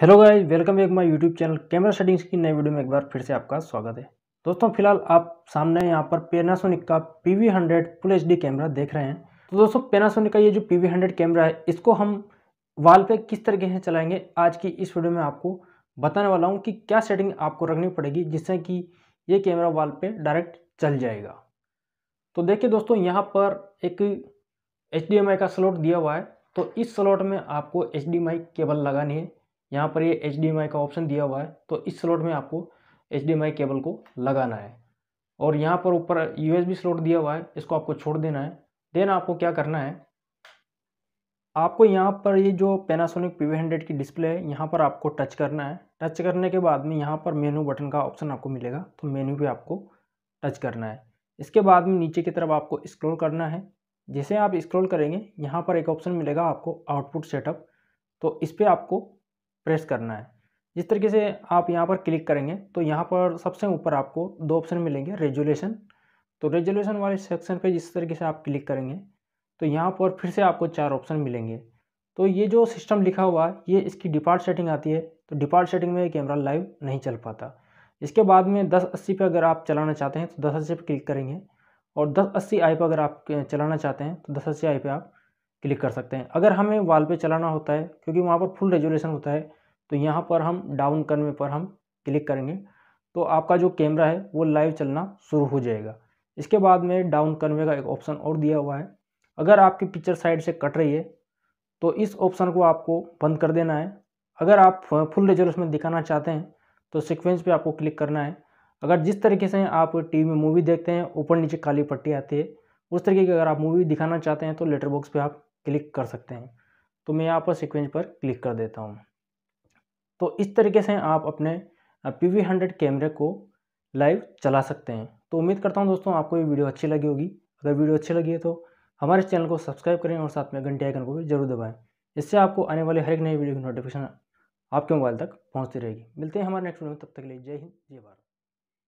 hello guys welcome back my YouTube channel camera settings की नई video में एक बार फिर से आपका स्वागत है दोस्तों फिलहाल आप सामने यहाँ पर पेनासोनिक का P V hundred full H D camera देख रहे हैं तो दोस्तों पेनासोनिक का ये जो पी वी हंड्रेड कैमरा है इसको हम वाल पे किस तरीके से चलाएंगे आज की इस वीडियो में आपको बताने वाला हूँ कि क्या सेटिंग आपको रखनी पड़ेगी जिससे कि ये कैमरा वाल पर डायरेक्ट चल जाएगा तो देखिए दोस्तों यहाँ पर एक एच का स्लॉट दिया हुआ है तो इस स्लॉट में आपको एच केबल लगानी है यहाँ पर ये एच का ऑप्शन दिया हुआ है तो इस स्लॉट में आपको एच केबल को लगाना है और यहाँ पर ऊपर यू स्लॉट दिया हुआ है इसको आपको छोड़ देना है देन आपको क्या करना है आपको यहाँ पर ये जो पेनासोनिक पी हंड्रेड की डिस्प्ले है यहाँ पर आपको टच करना है टच करने के बाद में यहाँ पर मेनू बटन का ऑप्शन आपको मिलेगा तो मेनू पे आपको टच करना है इसके बाद में नीचे की तरफ आपको स्क्रॉल करना है जैसे आप स्क्रॉल करेंगे यहाँ पर एक ऑप्शन मिलेगा आपको आउटपुट सेटअप तो इस पर आपको प्रेस करना है जिस तरीके से आप यहाँ पर क्लिक करेंगे तो यहाँ पर सबसे ऊपर आपको दो ऑप्शन मिलेंगे रेजुलेशन तो रेजुलेशन वाले सेक्शन पर जिस तरीके से आप क्लिक करेंगे तो यहाँ पर फिर से आपको चार ऑप्शन मिलेंगे तो ये जो सिस्टम लिखा हुआ है ये इसकी डिफ़ॉल्ट सेटिंग आती है तो डिफ़ॉल्ट सेटिंग में कैमरा लाइव नहीं चल पाता इसके बाद में दस अस्सी पर अगर आप चलाना चाहते हैं तो दस अस्सी पर क्लिक करेंगे और दस अस्सी आई पर अगर आप चलाना चाहते हैं तो दस अस्सी आई पर आप क्लिक कर सकते हैं अगर हमें वाल पे चलाना होता है क्योंकि वहाँ पर फुल रेजोल्यूशन होता है तो यहाँ पर हम डाउन करने पर हम क्लिक करेंगे तो आपका जो कैमरा है वो लाइव चलना शुरू हो जाएगा इसके बाद में डाउन कन्वे का एक ऑप्शन और दिया हुआ है अगर आपकी पिक्चर साइड से कट रही है तो इस ऑप्शन को आपको बंद कर देना है अगर आप फुल रेजोल्यूशन में दिखाना चाहते हैं तो सिक्वेंस पे आपको क्लिक करना है अगर जिस तरीके से आप टीवी में मूवी देखते हैं ऊपर नीचे काली पट्टी आती है उस तरीके की अगर आप मूवी दिखाना चाहते हैं तो लेटर बॉक्स पर आप क्लिक कर सकते हैं तो मैं यहाँ पर सिक्वेंस पर क्लिक कर देता हूँ तो इस तरीके से आप अपने पी वी हंड्रेड कैमरे को लाइव चला सकते हैं तो उम्मीद करता हूँ दोस्तों आपको ये वीडियो अच्छी लगी होगी अगर वीडियो अच्छी लगी है तो हमारे चैनल को सब्सक्राइब करें और साथ में घंटे आइकन को भी जरूर दबाएं इससे आपको आने वाले हर एक नई वीडियो की नोटिफिकेशन आपके मोबाइल तक पहुंचती रहेगी मिलते हैं हमारे नेक्स्ट वीडियो में तब तक के लिए जय हिंद जय भारत